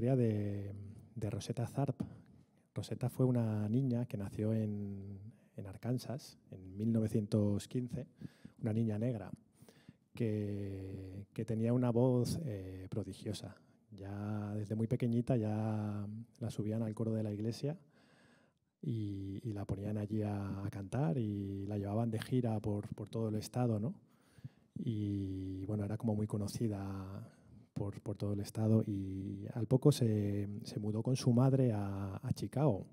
de, Rosetta Zarp. Rosetta fue una niña que nació en, en Arkansas en 1915, una niña negra que, tenía una voz eh, prodigiosa. Ya desde muy pequeñita ya la subían al coro de la iglesia y, la ponían allí a, cantar y la llevaban de gira por, todo el estado, ¿no? Y bueno, era como muy conocida por, todo el estado y al poco se, se mudó con su madre a, Chicago.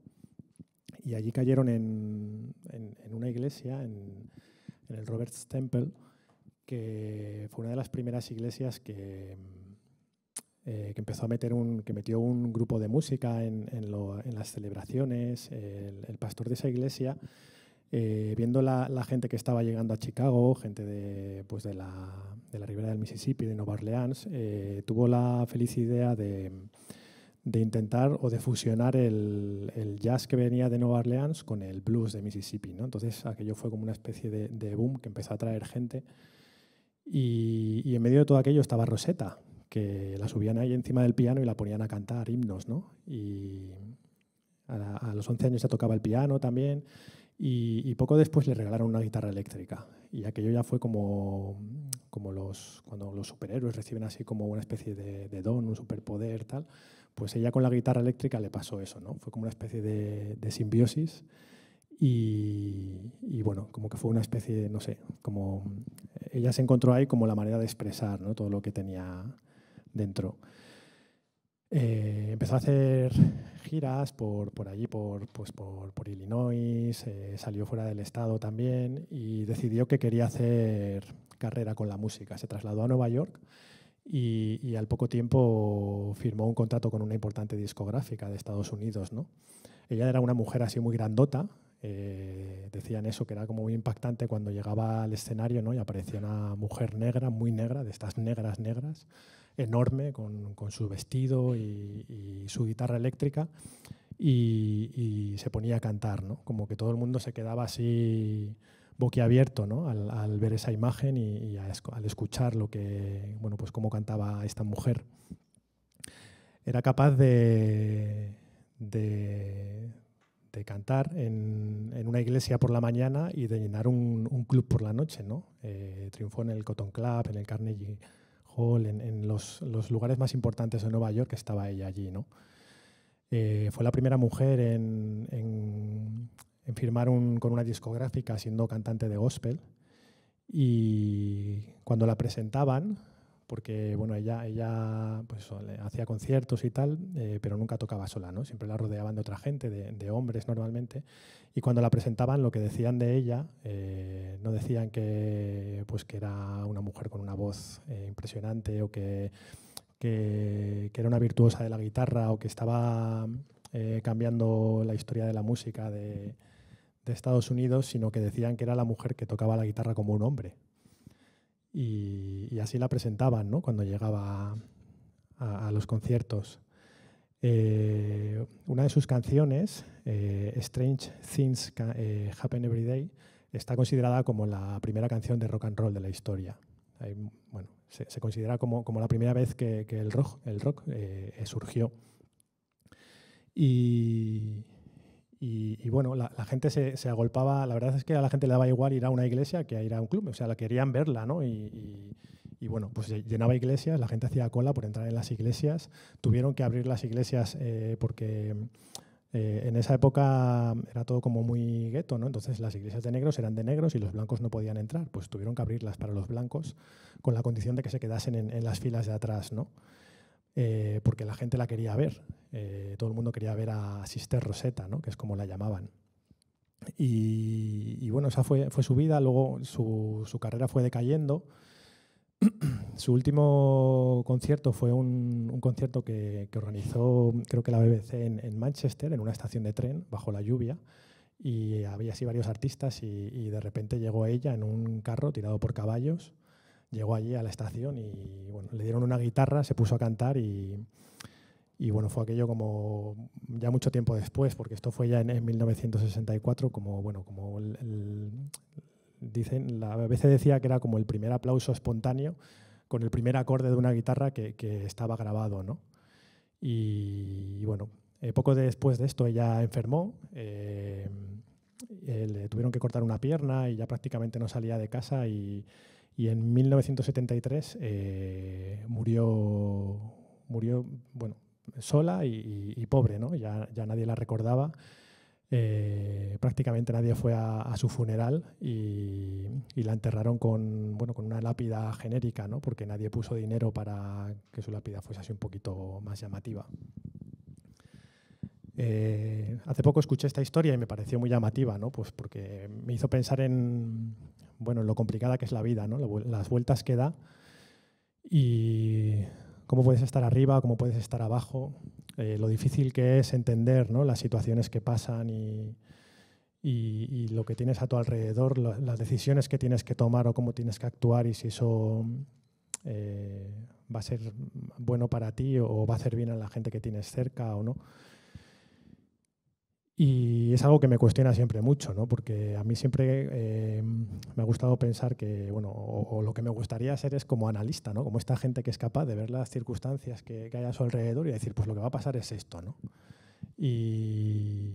Y allí cayeron en, en, una iglesia, en, el Robert's Temple, que fue una de las primeras iglesias que, eh, que empezó a meter un, que metió un grupo de música en, las celebraciones. El, el pastor de esa iglesia eh, viendo la, gente que estaba llegando a Chicago, gente de, pues, la, ribera del Mississippi, de Nueva Orleans, eh, tuvo la feliz idea de, intentar o de fusionar el, jazz que venía de Nueva Orleans con el blues de Mississippi. Entonces aquello fue como una especie de, boom que empezó a traer gente. Y, en medio de todo aquello estaba Rosetta, que la subían ahí encima del piano y la ponían a cantar himnos. Y a, a los 11 años ya tocaba el piano también y, poco después le regalaron una guitarra eléctrica. Y aquello ya fue como, como los, cuando los superhéroes reciben así como una especie de, don, un superpoder, tal. Pues ella con la guitarra eléctrica le pasó eso, ¿no? Fue como una especie de, simbiosis. Y, bueno, como que fue una especie, no sé, como ella se encontró ahí como la manera de expresar ¿no? todo lo que tenía dentro. Eh, empezó a hacer giras por, por allí, por, pues por, por Illinois, eh, salió fuera del estado también y decidió que quería hacer carrera con la música. Se trasladó a Nueva York y, al poco tiempo firmó un contrato con una importante discográfica de Estados Unidos. ¿no? Ella era una mujer así muy grandota. Eh, decían eso, que era como muy impactante cuando llegaba al escenario ¿no? y aparecía una mujer negra, muy negra, de estas negras, negras enorme con, su vestido y, su guitarra eléctrica y, se ponía a cantar, Como que todo el mundo se quedaba así boquiabierto ¿no? al, ver esa imagen y, al escuchar lo que, bueno, pues cómo cantaba esta mujer. Era capaz de, de, cantar en, una iglesia por la mañana y de llenar un, club por la noche. ¿no? Eh, triunfó en el Cotton Club, en el Carnegie en, los, lugares más importantes de Nueva York, estaba ella allí. ¿no? Eh, fue la primera mujer en, firmar con una discográfica siendo cantante de gospel. Y cuando la presentaban, porque bueno, ella, ella pues hacía conciertos y tal, eh, pero nunca tocaba sola, ¿no? Siempre la rodeaban de otra gente, de, hombres normalmente, y cuando la presentaban lo que decían de ella, eh, no decían que, pues, que era una mujer con una voz eh, impresionante o que, que, era una virtuosa de la guitarra o que estaba cambiando la historia de la música de Estados Unidos, sino que decían que era la mujer que tocaba la guitarra como un hombre y, así la presentaban ¿no? cuando llegaba a, los conciertos. Eh, una de sus canciones, eh, Strange Things eh, Happen Every Day, está considerada como la primera canción de rock and roll de la historia. bueno, se, considera como, como, la primera vez que, que el rock, el rock surgió. Y, y, bueno, la, gente se, agolpaba, la verdad es que a la gente le daba igual ir a una iglesia que ir a un club, o sea, la querían verla, ¿no? Y, bueno, pues llenaba iglesias, la gente hacía cola por entrar en las iglesias, tuvieron que abrir las iglesias eh, porque... Eh, en esa época era todo como muy gueto, ¿no? Entonces las iglesias de negros eran de negros y los blancos no podían entrar, pues tuvieron que abrirlas para los blancos con la condición de que se quedasen en las filas de atrás, ¿no? Eh, porque la gente la quería ver. Eh, todo el mundo quería ver a Sister Rosetta, ¿no? que es como la llamaban. Y, bueno, esa fue, su vida, luego su, carrera fue decayendo. su último concierto fue un, concierto que, organizó, creo que la BBC en, Manchester, en una estación de tren, bajo la lluvia. Y había así varios artistas y de repente llegó ella en un carro tirado por caballos llegó allí a la estación y bueno, le dieron una guitarra, se puso a cantar y, bueno, fue aquello como ya mucho tiempo después, porque esto fue ya en, 1964, como bueno, como dicen, la veces decía que era como el primer aplauso espontáneo con el primer acorde de una guitarra que, estaba grabado, ¿no? Y, bueno, eh, poco después de esto ella enfermó, eh, eh, le tuvieron que cortar una pierna y ya prácticamente no salía de casa y y en 1973 eh, murió, murió, bueno, sola y, pobre, Ya, nadie la recordaba. Eh, prácticamente nadie fue a, su funeral y, la enterraron con, bueno, con una lápida genérica, porque nadie puso dinero para que su lápida fuese así un poquito más llamativa. Eh, hace poco escuché esta historia y me pareció muy llamativa, ¿no? pues porque me hizo pensar en, bueno, lo complicada que es la vida, ¿no? las vueltas que da y cómo puedes estar arriba, cómo puedes estar abajo, eh, lo difícil que es entender ¿no? las situaciones que pasan y, lo que tienes a tu alrededor, las decisiones que tienes que tomar o cómo tienes que actuar y si eso eh, va a ser bueno para ti o va a hacer bien a la gente que tienes cerca o no. Y es algo que me cuestiona siempre mucho, ¿no? porque a mí siempre eh, me ha gustado pensar que, bueno, o, lo que me gustaría ser es como analista, ¿no? como esta gente que es capaz de ver las circunstancias que, que, hay a su alrededor y decir, pues lo que va a pasar es esto. ¿no? Y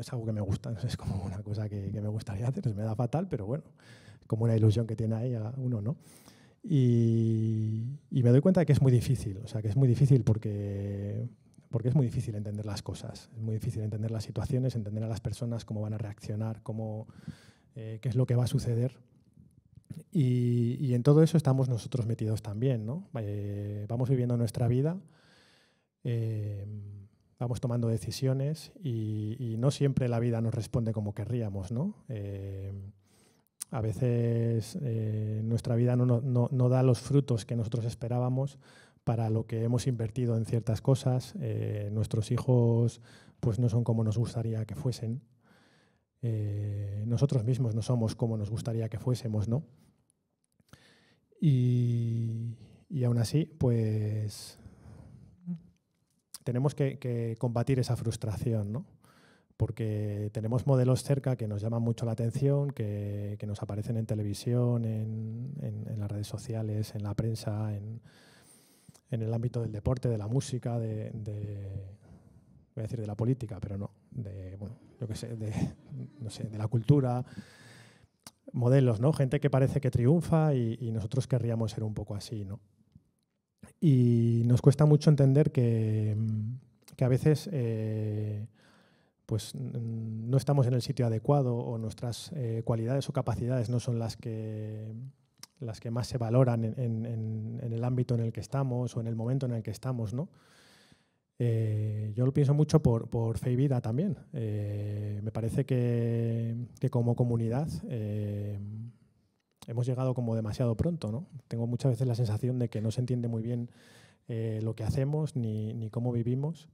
es algo que me gusta, es como una cosa que, que me gustaría hacer, me da fatal, pero bueno, como una ilusión que tiene ahí uno, ¿no? Y, y, me doy cuenta de que es muy difícil, o sea, que es muy difícil porque porque es muy difícil entender las cosas, es muy difícil entender las situaciones, entender a las personas, cómo van a reaccionar, cómo, eh, qué es lo que va a suceder. Y, en todo eso estamos nosotros metidos también, ¿no? Eh, vamos viviendo nuestra vida, eh, vamos tomando decisiones y, y, no siempre la vida nos responde como querríamos, ¿no? a veces nuestra vida no, no, no da los frutos que nosotros esperábamos para lo que hemos invertido en ciertas cosas. Eh, nuestros hijos pues no son como nos gustaría que fuesen. Eh, nosotros mismos no somos como nos gustaría que fuésemos, ¿no? Y, aún así, pues tenemos que, combatir esa frustración, ¿no? Porque tenemos modelos cerca que nos llaman mucho la atención, que, nos aparecen en televisión, en, en las redes sociales, en la prensa, en, en el ámbito del deporte, de la música, de, decir de la política, pero no, de, bueno, yo qué sé, de, la cultura, modelos, ¿no? Gente que parece que triunfa y, nosotros querríamos ser un poco así, ¿no? Y nos cuesta mucho entender que, a veces eh, pues, no estamos en el sitio adecuado o nuestras eh, cualidades o capacidades no son las que las que más se valoran en, el ámbito en el que estamos o en el momento en el que estamos, ¿no? Eh, yo lo pienso mucho por, por fe y vida también. Eh, me parece que, que como comunidad eh, hemos llegado como demasiado pronto, ¿no? Tengo muchas veces la sensación de que no se entiende muy bien lo que hacemos ni, ni cómo vivimos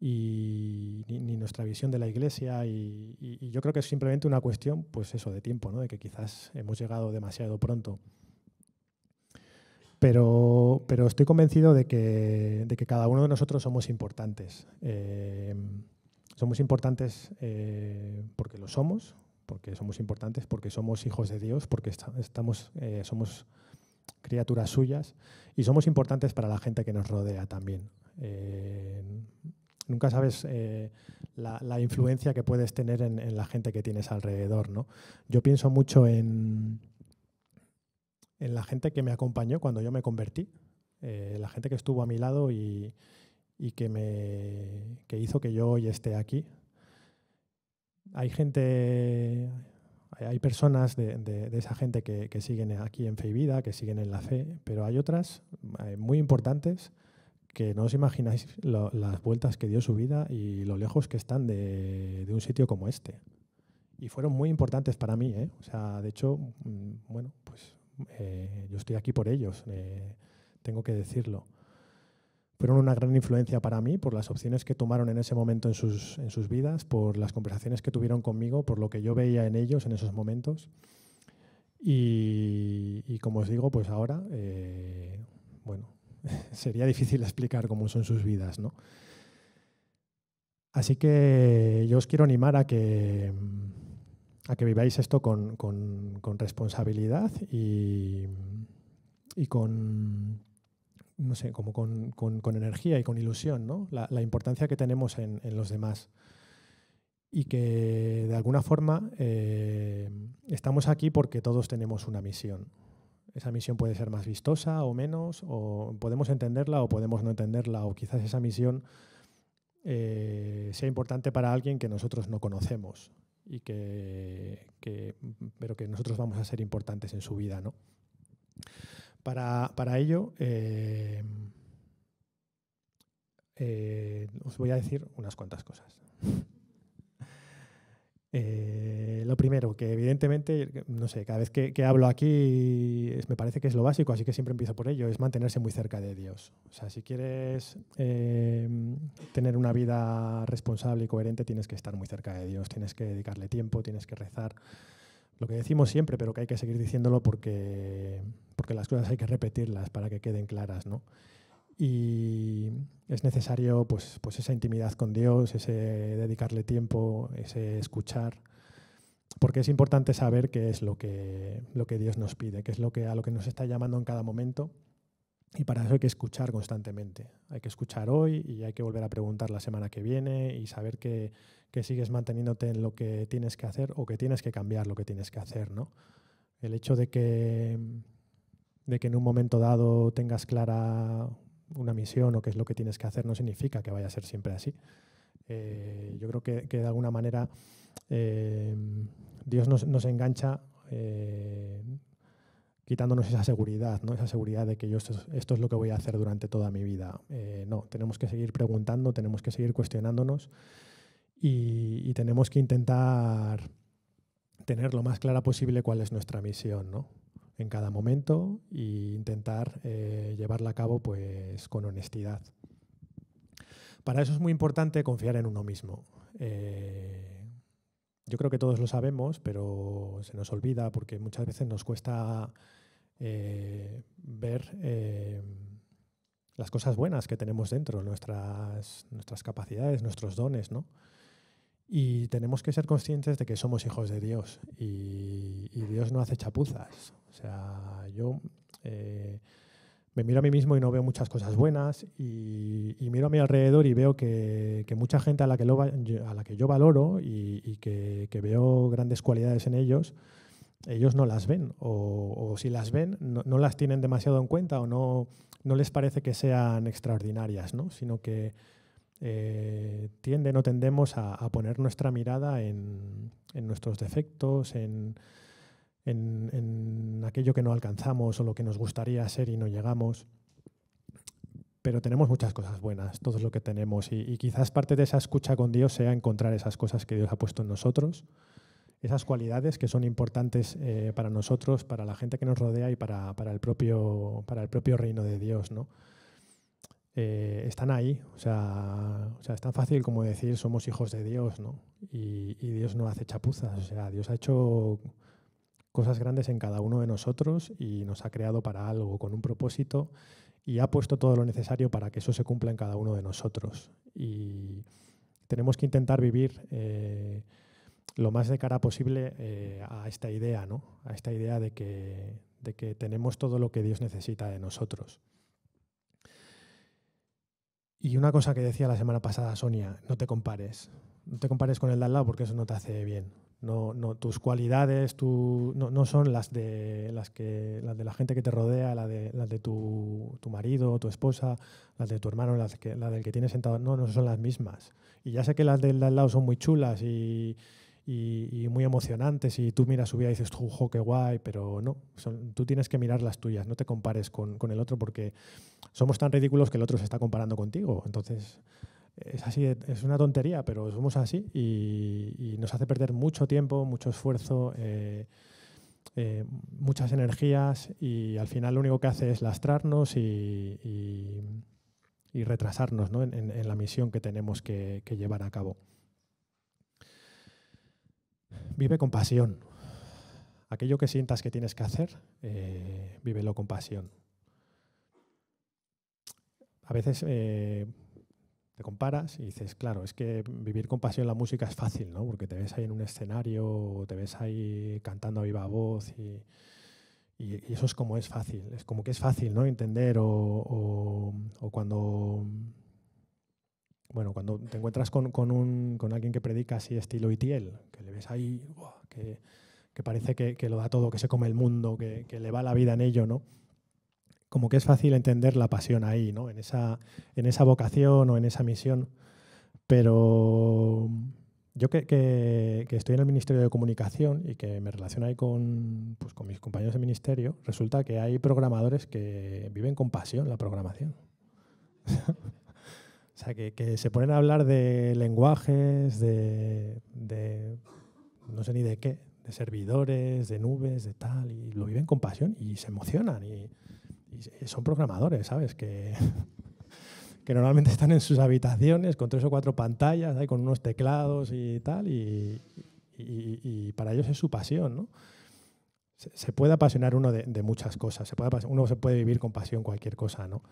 y ni, nuestra visión de la iglesia y, yo creo que es simplemente una cuestión, pues eso, de tiempo, De que quizás hemos llegado demasiado pronto. Pero, estoy convencido de que, cada uno de nosotros somos importantes. Eh, somos importantes eh, porque lo somos, porque somos importantes, porque somos hijos de Dios, porque estamos, eh, somos criaturas suyas y somos importantes para la gente que nos rodea también nunca sabes eh, la, influencia que puedes tener en, la gente que tienes alrededor. ¿no? Yo pienso mucho en, en la gente que me acompañó cuando yo me convertí, eh, la gente que estuvo a mi lado y, que, me, que hizo que yo hoy esté aquí. Hay gente, hay personas de, esa gente que, que, siguen aquí en Fe y Vida, que siguen en la fe, pero hay otras eh, muy importantes que no os imagináis las vueltas que dio su vida y lo lejos que están de, un sitio como este. Y fueron muy importantes para mí, ¿eh? O sea, de hecho, mm, bueno, pues eh, yo estoy aquí por ellos, eh, tengo que decirlo. Fueron una gran influencia para mí por las opciones que tomaron en ese momento en sus, en sus vidas, por las conversaciones que tuvieron conmigo, por lo que yo veía en ellos en esos momentos. Y, como os digo, pues ahora, eh, bueno, sería difícil explicar cómo son sus vidas, Así que yo os quiero animar a que, mm, viváis esto con, responsabilidad y, con, no sé, como con, energía y con ilusión, ¿no? La, importancia que tenemos en, los demás. Y que de alguna forma eh, estamos aquí porque todos tenemos una misión. Esa misión puede ser más vistosa o menos, o podemos entenderla o podemos no entenderla, o quizás esa misión eh, sea importante para alguien que nosotros no conocemos y que, pero que nosotros vamos a ser importantes en su vida, ¿no? Para, ello, eh, eh, os voy a decir unas cuantas cosas. Eh, lo primero, que evidentemente, no sé, cada vez que, hablo aquí me parece que es lo básico, así que siempre empiezo por ello, es mantenerse muy cerca de Dios. O sea, si quieres eh, tener una vida responsable y coherente, tienes que estar muy cerca de Dios, tienes que dedicarle tiempo, tienes que rezar. Lo que decimos siempre, pero que hay que seguir diciéndolo porque, porque las cosas hay que repetirlas para que queden claras, ¿no? y es necesario pues, pues esa intimidad con Dios, ese dedicarle tiempo, ese escuchar, porque es importante saber qué es lo que, lo que Dios nos pide, qué es lo que, a lo que nos está llamando en cada momento. Y para eso hay que escuchar constantemente. Hay que escuchar hoy y hay que volver a preguntar la semana que viene y saber que, sigues manteniéndote en lo que tienes que hacer o que tienes que cambiar lo que tienes que hacer. ¿no? El hecho de que, de que en un momento dado tengas clara una misión o qué es lo que tienes que hacer no significa que vaya a ser siempre así. Eh, yo creo que, de alguna manera eh, Dios nos, engancha eh, quitándonos esa seguridad, ¿no? esa seguridad de que yo esto, es lo que voy a hacer durante toda mi vida. no, tenemos que seguir preguntando, tenemos que seguir cuestionándonos y, y tenemos que intentar tener lo más clara posible cuál es nuestra misión. ¿no? en cada momento e intentar eh, llevarla a cabo pues, con honestidad. Para eso es muy importante confiar en uno mismo. Eh, yo creo que todos lo sabemos, pero se nos olvida porque muchas veces nos cuesta eh, ver las cosas buenas que tenemos dentro, nuestras, nuestras capacidades, nuestros dones, Y tenemos que ser conscientes de que somos hijos de Dios y Dios no hace chapuzas. O sea, yo eh, me miro a mí mismo y no veo muchas cosas buenas y, miro a mi alrededor y veo que, mucha gente a la que, a la que yo valoro y, que, veo grandes cualidades en ellos, ellos no las ven o, si las ven no, las tienen demasiado en cuenta o no, no les parece que sean extraordinarias, sino que eh, tienden o tendemos a, poner nuestra mirada en nuestros defectos, en en, aquello que no alcanzamos o lo que nos gustaría ser y no llegamos pero tenemos muchas cosas buenas, todo lo que tenemos. Y, quizás parte de esa escucha con Dios sea encontrar esas cosas que Dios ha puesto en nosotros, esas cualidades que son importantes eh, para nosotros, para la gente que nos rodea y para, para el, propio, para el propio reino de Dios. ¿no? Eh, están ahí, o sea, o sea, es tan fácil como decir somos hijos de Dios, ¿no? y, y Dios no hace chapuzas, o sea, Dios ha hecho cosas grandes en cada uno de nosotros y nos ha creado para algo, con un propósito y ha puesto todo lo necesario para que eso se cumpla en cada uno de nosotros. Y tenemos que intentar vivir eh, lo más de cara posible eh, a esta idea, ¿no? A esta idea de que, de que tenemos todo lo que Dios necesita de nosotros. Y una cosa que decía la semana pasada Sonia, no te compares. No te compares con el de al lado porque eso no te hace bien. No, no, tus cualidades tu, no, son las de, las, que, las de la gente que te rodea, las de, las de tu, tu marido, tu esposa, las de tu hermano, las, que, las del que tienes sentado. No, no son las mismas. Y ya sé que las del de al lado son muy chulas y, y, muy emocionantes y tú miras su vida y dices, ¡jo, qué guay! Pero no, tú tienes que mirar las tuyas, no te compares con, con, el otro porque somos tan ridículos que el otro se está comparando contigo. Entonces, es así, es una tontería, pero somos así y, nos hace perder mucho tiempo, mucho esfuerzo, eh, eh, muchas energías y al final lo único que hace es lastrarnos y, y retrasarnos ¿no? en, la misión que tenemos que llevar a cabo. Vive con pasión. Aquello que sientas que tienes que hacer, eh, vívelo con pasión. A veces eh, te comparas y dices, claro, es que vivir con pasión la música es fácil, ¿no? Porque te ves ahí en un escenario, te ves ahí cantando a viva voz y, eso es como es fácil, es como que es fácil, ¿no? Entender o cuando bueno, cuando te encuentras con, alguien que predica así estilo Itiel, que le ves ahí, que, parece que, lo da todo, que se come el mundo, que, le va la vida en ello, ¿no? Como que es fácil entender la pasión ahí, ¿no? En esa, en esa vocación o en esa misión. Pero yo que, que, que, estoy en el Ministerio de Comunicación y que me relaciono ahí con, pues, con mis compañeros de ministerio, resulta que hay programadores que viven con pasión la programación. O sea, que, se ponen a hablar de lenguajes, de, no sé ni de qué, de servidores, de nubes, de tal, y lo viven con pasión y se emocionan. Y, son programadores, ¿sabes? Que, que normalmente están en sus habitaciones con tres o cuatro pantallas, ahí, con unos teclados y tal, y, para ellos es su pasión, ¿no? Se, puede apasionar uno de, de muchas cosas, se puede uno se puede vivir con pasión cualquier cosa, ¿no?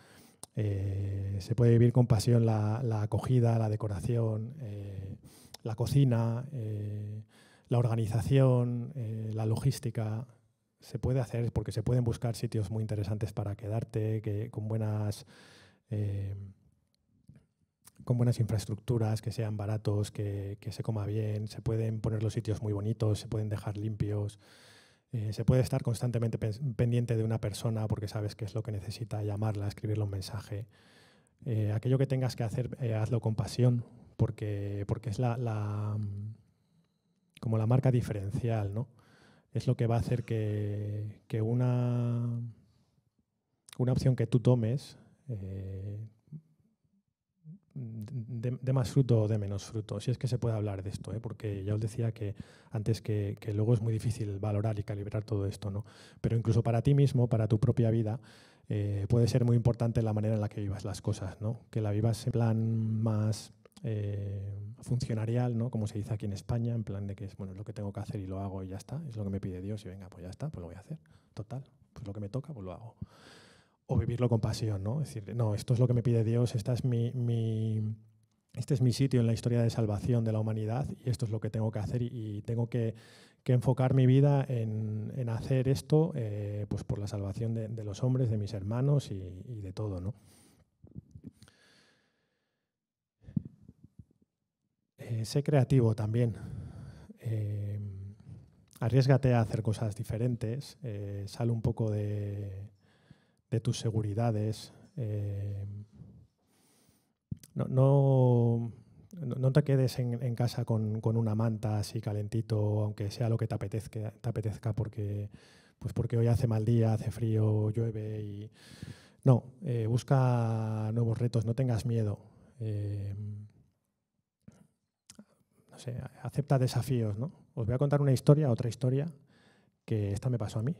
Eh, se puede vivir con pasión la, acogida, la decoración, eh, la cocina, eh, la organización, la logística. Se puede hacer porque se pueden buscar sitios muy interesantes para quedarte, que, con buenas con buenas infraestructuras, que sean baratos, que, se coma bien, se pueden poner los sitios muy bonitos, se pueden dejar limpios. Eh, se puede estar constantemente pendiente de una persona porque sabes qué es lo que necesita, llamarla, escribirle un mensaje. Eh, aquello que tengas que hacer, eh, hazlo con pasión, porque, porque es la, la, mm, como la marca diferencial, ¿no? Es lo que va a hacer que, una, una opción que tú tomes de, más fruto o de menos fruto, si es que se puede hablar de esto, ¿eh? porque ya os decía que antes que, que, luego es muy difícil valorar y calibrar todo esto, ¿no? pero incluso para ti mismo, para tu propia vida, eh, puede ser muy importante la manera en la que vivas las cosas, ¿no? que la vivas en plan más eh, funcionarial, ¿no? como se dice aquí en España, en plan de que es, bueno, es lo que tengo que hacer y lo hago y ya está, es lo que me pide Dios y venga, pues ya está, pues lo voy a hacer, total, pues lo que me toca, pues lo hago o vivirlo con pasión, ¿no? Es Decir, no, esto es lo que me pide Dios, esta es mi, este es mi sitio en la historia de salvación de la humanidad y esto es lo que tengo que hacer y, tengo que, enfocar mi vida en, hacer esto eh, pues por la salvación de, los hombres, de mis hermanos y, de todo, ¿no? Eh, sé creativo también. Eh, arriesgate a hacer cosas diferentes, Sale sal un poco de, de tus seguridades. Eh, no, no, no, te quedes en, casa con, con, una manta así calentito, aunque sea lo que te apetezca, apetezca porque, pues porque hoy hace mal día, hace frío, llueve y... No, eh, busca nuevos retos, no tengas miedo. Eh, no acepta desafíos, ¿no? Os voy a contar una historia, otra historia, que esta me pasó a mí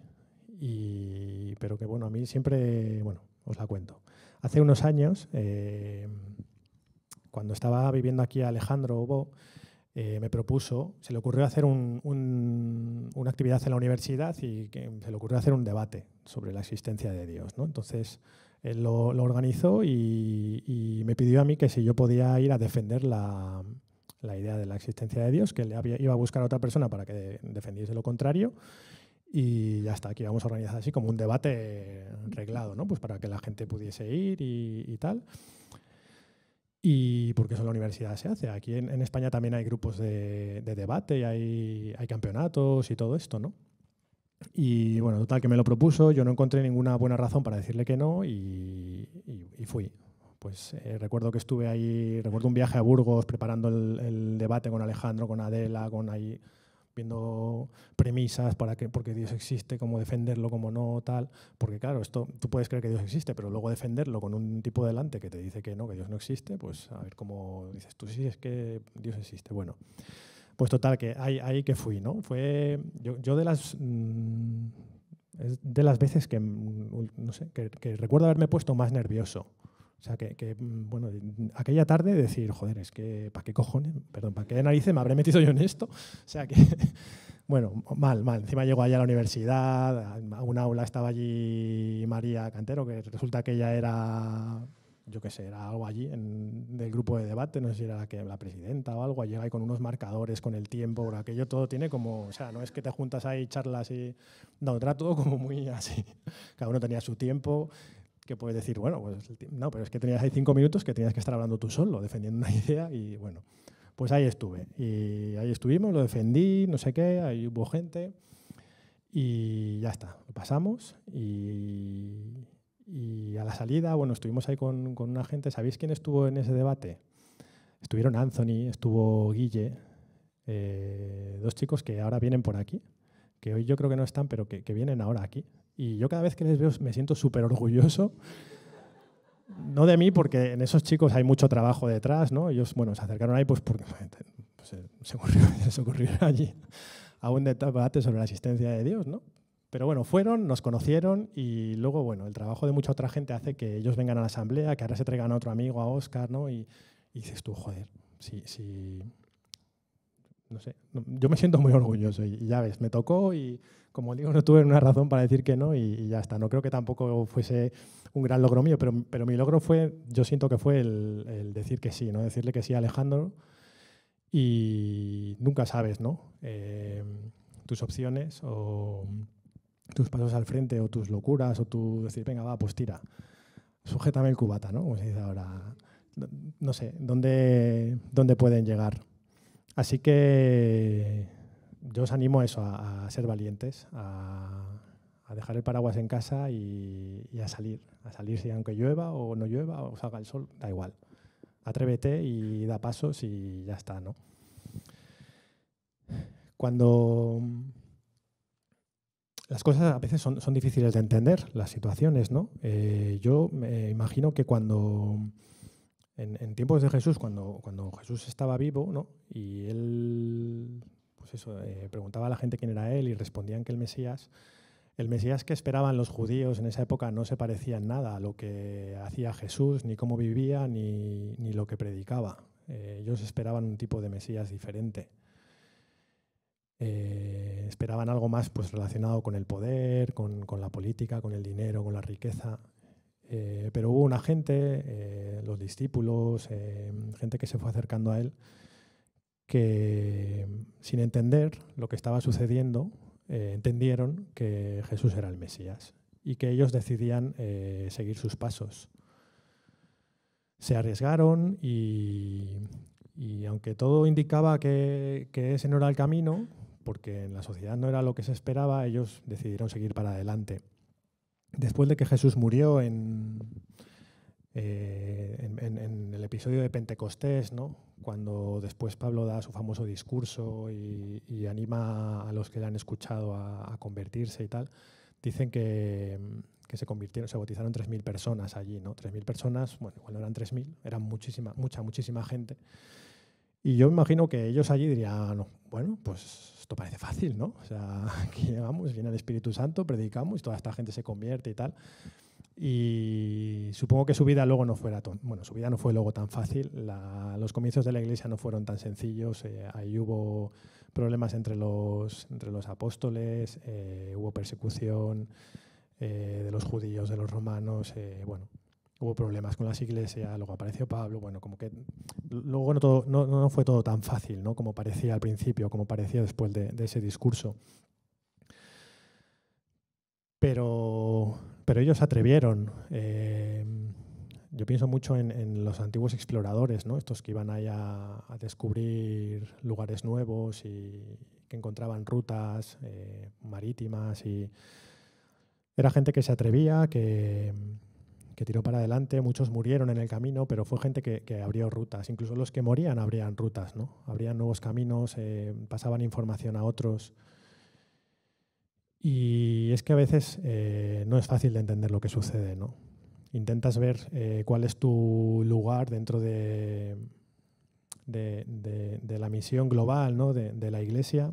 pero que bueno, a mí siempre, bueno, os la cuento. Hace unos años, eh, cuando estaba viviendo aquí Alejandro Obo, eh, me propuso, se le ocurrió hacer una actividad en la universidad y se le ocurrió hacer un debate sobre la existencia de Dios. Entonces, él lo, organizó y, me pidió a mí que si yo podía ir a defender la, la idea de la existencia de Dios, que le había, iba a buscar a otra persona para que defendiese lo contrario y ya está, aquí vamos a organizar así como un debate reglado, ¿no? Pues para que la gente pudiese ir y, tal. Y porque eso en la universidad se hace. Aquí en, España también hay grupos de, debate y hay, campeonatos y todo esto, ¿no? Y bueno, total, que me lo propuso, yo no encontré ninguna buena razón para decirle que no y, fui. Pues eh, recuerdo que estuve ahí, recuerdo un viaje a Burgos preparando el, el debate con Alejandro, con Adela, con ahí viendo premisas para que porque Dios existe, cómo defenderlo, cómo no, tal, porque claro, esto tú puedes creer que Dios existe, pero luego defenderlo con un tipo delante que te dice que no, que Dios no existe, pues a ver cómo dices tú sí es que Dios existe. Bueno, pues total que ahí, ahí que fui, ¿no? Fue yo, de las mm, de las veces mm, que que recuerdo haberme puesto más nervioso o sea, que, mm, bueno, mm, aquella tarde decir, joder, es que, ¿para qué cojones? Perdón, ¿para qué narices me habré metido yo en esto? O sea, que, bueno, mal, mal. Encima llego allá a la universidad, a un aula estaba allí María Cantero, que resulta que ella era, yo qué sé, era algo allí en, del grupo de debate, no sé si era la, que, la presidenta o algo, llega ahí con unos marcadores, con el tiempo, por aquello todo tiene como, o sea, no es que te juntas ahí charlas y... No, era todo como muy así. Cada uno tenía su tiempo que puedes decir, bueno, pues no, pero es que tenías ahí cinco minutos que tenías que estar hablando tú solo, defendiendo una idea y bueno, pues ahí estuve. Y ahí estuvimos, lo defendí, no sé qué, ahí hubo gente y ya está, lo pasamos y, a la salida, bueno, estuvimos ahí con, una gente, ¿sabéis quién estuvo en ese debate? Estuvieron Anthony, estuvo Guille, eh, dos chicos que ahora vienen por aquí, que hoy yo creo que no están, pero que vienen ahora aquí. Y yo cada vez que les veo me siento súper orgulloso. No de mí, porque en esos chicos hay mucho trabajo detrás, ¿no? Ellos, bueno, se acercaron ahí pues porque pues, eh, se, ocurrió, ocurrió allí a un debate sobre la existencia de Dios, ¿no? Pero bueno, fueron, nos conocieron y luego, bueno, el trabajo de mucha otra gente hace que ellos vengan a la asamblea, que ahora se traigan a otro amigo, a Oscar, ¿no? Y, dices tú, joder, si, si, no sé, yo me siento muy orgulloso y, ya ves, me tocó y como digo, no tuve una razón para decir que no y, ya está. No creo que tampoco fuese un gran logro mío, pero, mi logro fue, yo siento que fue el, decir que sí, ¿no? Decirle que sí a Alejandro y nunca sabes, ¿no? Eh, tus opciones o tus pasos al frente o tus locuras o tu decir, venga, va, pues tira, sujétame el cubata, ¿no? Como se ahora. No sé, ¿dónde, dónde pueden llegar? Así que yo os animo a eso, a, ser valientes, a, dejar el paraguas en casa y, a salir. A salir si aunque llueva o no llueva o salga el sol, da igual. Atrévete y da pasos y ya está, ¿no? Cuando las cosas a veces son, difíciles de entender, las situaciones, ¿no? Eh, yo me imagino que cuando en, tiempos de Jesús, cuando, Jesús estaba vivo, ¿no? Y él, pues eh, preguntaba a la gente quién era él y respondían que el Mesías, el Mesías que esperaban los judíos en esa época no se parecía en nada a lo que hacía Jesús, ni cómo vivía, ni, lo que predicaba. Eh, ellos esperaban un tipo de Mesías diferente. Eh, esperaban algo más pues, relacionado con el poder, con la política, con el dinero, con la riqueza. Eh, pero hubo una gente, eh, los discípulos, eh, gente que se fue acercando a él, que sin entender lo que estaba sucediendo, entendieron que Jesús era el Mesías y que ellos decidían seguir sus pasos. Se arriesgaron y, aunque todo indicaba que ese no era el camino, porque en la sociedad no era lo que se esperaba, ellos decidieron seguir para adelante después de que Jesús murió en, eh, en, el episodio de Pentecostés, cuando después Pablo da su famoso discurso y, anima a los que le han escuchado a, convertirse y tal, dicen que, se convirtieron, se bautizaron 3.000 personas allí, ¿no? 3.000 personas, bueno, igual no eran 3.000, eran muchísima, mucha, muchísima gente. Y yo imagino que ellos allí dirían, bueno, pues esto parece fácil, ¿no? O sea, aquí llegamos, viene el Espíritu Santo, predicamos y toda esta gente se convierte y tal. Y supongo que su vida luego no fuera bueno, su vida no fue luego tan fácil, los comienzos de la iglesia no fueron tan sencillos, eh, ahí hubo problemas entre los, entre los apóstoles, eh, hubo persecución eh, de los judíos, de los romanos, bueno, hubo problemas con las iglesias, luego apareció Pablo, bueno, como que luego no, fue todo tan fácil, ¿no? Como parecía al principio, como parecía después de, ese discurso. Pero, pero ellos se atrevieron. Eh, yo pienso mucho en, los antiguos exploradores, ¿no? Estos que iban ahí a, descubrir lugares nuevos y que encontraban rutas eh, marítimas y era gente que se atrevía, que tiró para adelante, muchos murieron en el camino, pero fue gente que, abrió rutas, incluso los que morían abrían rutas, ¿no? abrían nuevos caminos, eh, pasaban información a otros. Y es que a veces eh, no es fácil de entender lo que sucede, Intentas ver eh, cuál es tu lugar dentro de, la misión global de la iglesia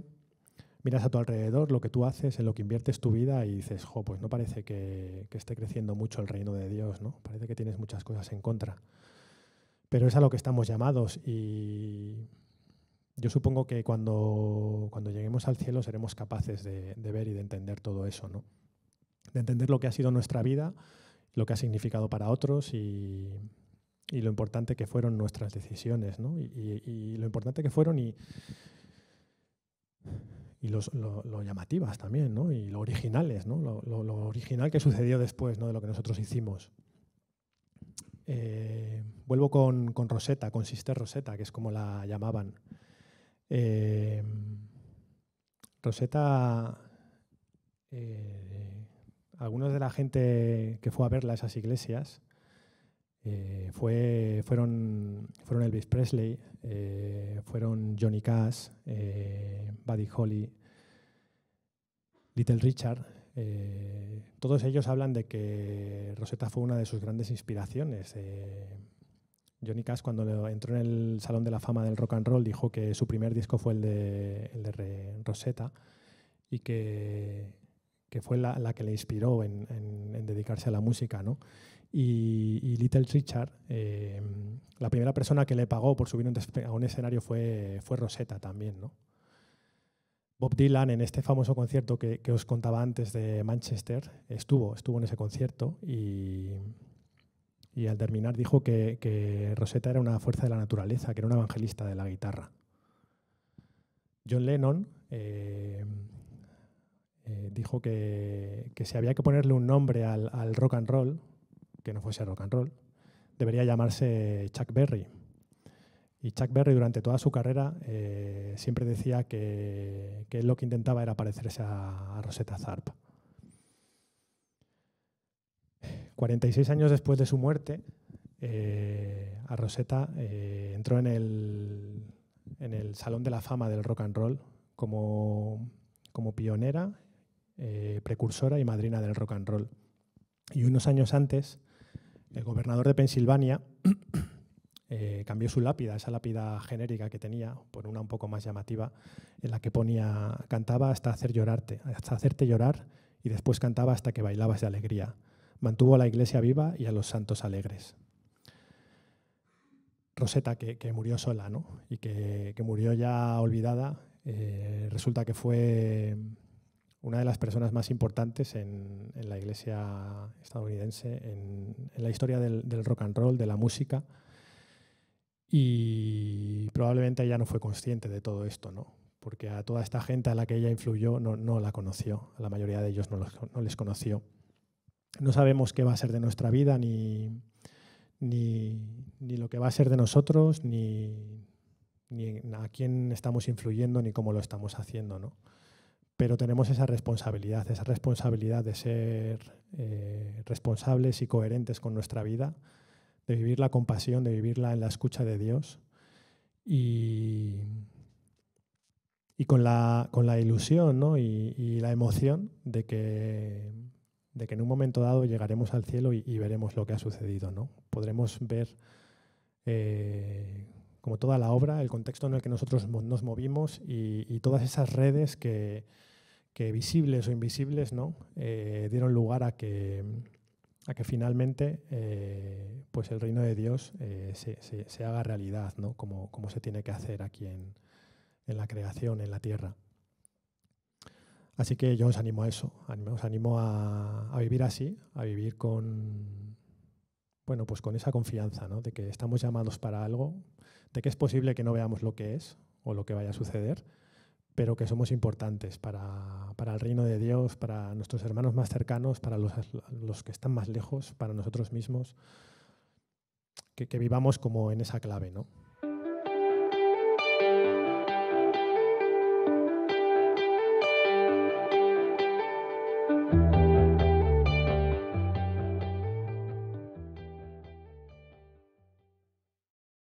miras a tu alrededor, lo que tú haces, en lo que inviertes tu vida y dices, jo, pues no parece que, esté creciendo mucho el reino de Dios, ¿no? Parece que tienes muchas cosas en contra. Pero es a lo que estamos llamados y yo supongo que cuando, cuando lleguemos al cielo seremos capaces de, ver y de entender todo eso, ¿no? De entender lo que ha sido nuestra vida, lo que ha significado para otros y, lo importante que fueron nuestras decisiones, ¿no? y lo importante que fueron y y los, lo, llamativas también, ¿no? Y lo originales, ¿no? Lo, original que sucedió después, De lo que nosotros hicimos. Eh, vuelvo con, con, Rosetta, con Sister Rosetta, que es como la llamaban. Eh, Roseta eh, algunos de la gente que fue a verla a esas iglesias eh, fueron, Elvis Presley, eh, fueron Johnny Cash, eh, Buddy Holly, Little Richard. todos ellos hablan de que Rosetta fue una de sus grandes inspiraciones. Johnny Cash, cuando entró en el Salón de la Fama del Rock and Roll, dijo que su primer disco fue el de, Rosetta y que, fue la, que le inspiró en, dedicarse a la música. ¿no? Y, Little Richard, eh, la primera persona que le pagó por subir a un escenario fue, fue Rosetta también, ¿no? Bob Dylan en este famoso concierto que, os contaba antes de Manchester, estuvo, estuvo en ese concierto y, al terminar dijo que, Rosetta era una fuerza de la naturaleza, que era un evangelista de la guitarra. John Lennon eh, eh, dijo que, si había que ponerle un nombre al rock and roll, que no fuese rock and roll, debería llamarse Chuck Berry. Y Chuck Berry durante toda su carrera eh, siempre decía que, lo que intentaba era parecerse a, Rosetta Zarp. 46 años después de su muerte, eh, a Rosetta eh, entró en el, Salón de la Fama del Rock and Roll como pionera, precursora y madrina del rock and roll. Y unos años antes el gobernador de Pensilvania eh, cambió su lápida, esa lápida genérica que tenía, por una un poco más llamativa, en la que ponía, cantaba hasta hacer llorarte, hasta hacerte llorar, y después cantaba hasta que bailabas de alegría. Mantuvo a la iglesia viva y a los santos alegres. Rosetta, que, murió sola, ¿no? Y que, murió ya olvidada, eh, resulta que fue una de las personas más importantes en, la iglesia estadounidense, en, la historia del, rock and roll, de la música. Y probablemente ella no fue consciente de todo esto, ¿no? Porque a toda esta gente a la que ella influyó no, no la conoció, a la mayoría de ellos no, los, no, les conoció. No sabemos qué va a ser de nuestra vida, ni, ni, ni lo que va a ser de nosotros, ni, ni a quién estamos influyendo, ni cómo lo estamos haciendo, ¿no? pero tenemos esa responsabilidad, esa responsabilidad de ser eh, responsables y coherentes con nuestra vida, de vivir la compasión, de vivirla en la escucha de Dios y, y con, la, con, la, ilusión y, la emoción de que, de que en un momento dado llegaremos al cielo y, veremos lo que ha sucedido. Podremos ver... Eh, como toda la obra, el contexto en el que nosotros nos movimos y todas esas redes que, que visibles o invisibles ¿no? Eh, dieron lugar a que, a que finalmente eh, pues el reino de Dios eh, se, se, haga realidad, ¿no? como, se tiene que hacer aquí en, en, la creación, en la tierra. Así que yo os animo a eso, os animo a, a vivir así, a vivir con, bueno, pues con esa confianza ¿no? de que estamos llamados para algo, de que es posible que no veamos lo que es o lo que vaya a suceder, pero que somos importantes para, el reino de Dios, para nuestros hermanos más cercanos, para los, que están más lejos, para nosotros mismos, que, que, vivamos como en esa clave, ¿no?